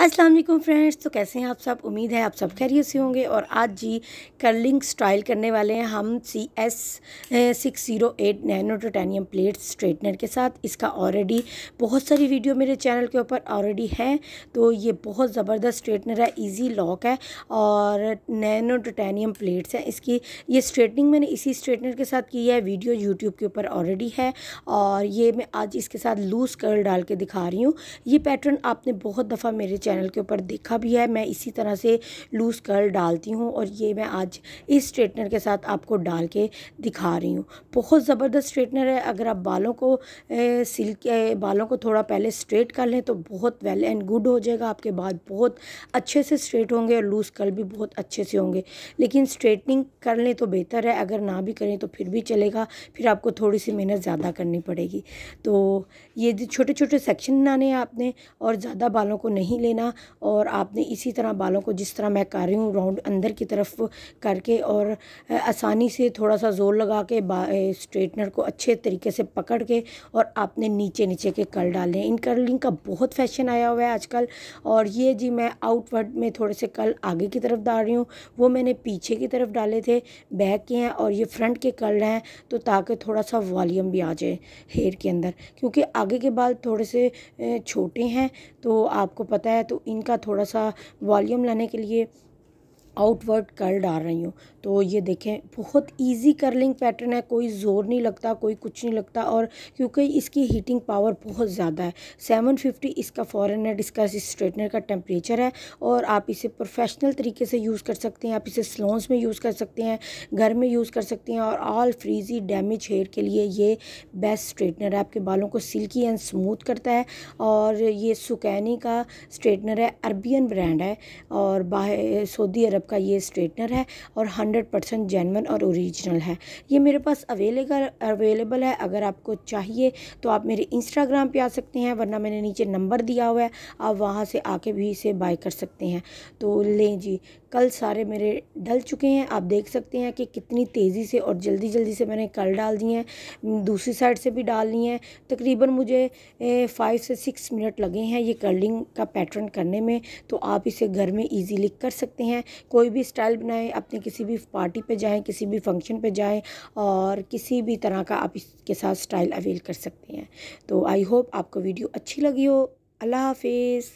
अस्सलाम वालेकुम फ्रेंड्स तो कैसे हैं आप सब उम्मीद है आप सब खैरियत से होंगे और आज जी कर्लिंग स्टाइल करने वाले हैं हम C S six zero eight nano titanium plate straightener के साथ इसका ऑलरेडी बहुत सारी वीडियो मेरे चैनल के ऊपर ऑलरेडी हैं तो ये बहुत ज़बरदस्त स्ट्रेटनर है इजी लॉक है और नैनो टाटानियम प्लेट्स हैं इसकी ये स्ट्रेटनिंग मैंने इसी स्ट्रेटनर के साथ की है वीडियो यूट्यूब के ऊपर ऑलरेडी है और ये मैं आज इसके साथ लूज़ कर्ल डाल के दिखा रही हूँ ये पैटर्न आपने बहुत दफ़ा मेरे चैनल के ऊपर देखा भी है मैं इसी तरह से लूज़ कर्ल डालती हूँ और ये मैं आज इस स्ट्रेटनर के साथ आपको डाल के दिखा रही हूँ बहुत ज़बरदस्त स्ट्रेटनर है अगर आप बालों को सिल्क बालों को थोड़ा पहले स्ट्रेट कर लें तो बहुत वेल एंड गुड हो जाएगा आपके बाल बहुत अच्छे से स्ट्रेट होंगे और लूज़ कर्ल भी बहुत अच्छे से होंगे लेकिन स्ट्रेटनिंग कर लें तो बेहतर है अगर ना भी करें तो फिर भी चलेगा फिर आपको थोड़ी सी मेहनत ज़्यादा करनी पड़ेगी तो ये छोटे छोटे सेक्शन बनाने हैं आपने और ज़्यादा बालों को नहीं लेना लेना और आपने इसी तरह बालों को जिस तरह मैं कर रही हूँ राउंड अंदर की तरफ करके और आसानी से थोड़ा सा ज़ोर लगा के स्ट्रेटनर को अच्छे तरीके से पकड़ के और आपने नीचे नीचे के कर्ल डालने इन कर्लिंग का बहुत फैशन आया हुआ है आजकल और ये जी मैं आउटवर्ड में थोड़े से कल आगे की तरफ डाल रही हूँ वो मैंने पीछे की तरफ डाले थे बैक के हैं और ये फ्रंट के कर्ल हैं तो ताकि थोड़ा सा वॉलीम भी आ जाए हेयर के अंदर क्योंकि आगे के बाल थोड़े से छोटे हैं तो आपको पता है तो इनका थोड़ा सा वॉल्यूम लाने के लिए आउटवर्ड कर डाल रही हूँ तो ये देखें बहुत इजी करलिंग पैटर्न है कोई ज़ोर नहीं लगता कोई कुछ नहीं लगता और क्योंकि इसकी हीटिंग पावर बहुत ज़्यादा है 750 इसका फॉरन है इसका स्ट्रेटनर का टेम्परेचर है और आप इसे प्रोफेशनल तरीके से यूज़ कर सकते हैं आप इसे स्लोन्स में यूज़ कर सकते हैं घर में यूज़ कर सकते हैं और ऑल फ्रीजी डैमेज हेयर के लिए ये बेस्ट स्ट्रेटनर है आपके बालों को सिल्की एंड स्मूथ करता है और ये सुकैनी का स्ट्रेटनर है अरबियन ब्रांड है और बाहर सऊदी अरब क्लब का ये स्ट्रेटनर है और हंड्रेड परसेंट जेनवन और ओरिजिनल है ये मेरे पास अवेलेबल अवेलेबल है अगर आपको चाहिए तो आप मेरे इंस्टाग्राम पे आ सकते हैं वरना मैंने नीचे नंबर दिया हुआ है आप वहाँ से आके भी इसे बाय कर सकते हैं तो लें जी कल सारे मेरे डल चुके हैं आप देख सकते हैं कि कितनी तेज़ी से और जल्दी जल्दी से मैंने कल डाल दिए हैं दूसरी साइड से भी डाल ली हैं तकरीबन मुझे फ़ाइव से सिक्स मिनट लगे हैं ये कर्लिंग का पैटर्न करने में तो आप इसे घर में इजीली कर सकते हैं कोई भी स्टाइल बनाएं अपने किसी भी पार्टी पे जाएं किसी भी फंक्शन पे जाएं और किसी भी तरह का आप इसके साथ स्टाइल अवेल कर सकते हैं तो आई होप आपको वीडियो अच्छी लगी हो अल्लाह हाफिज़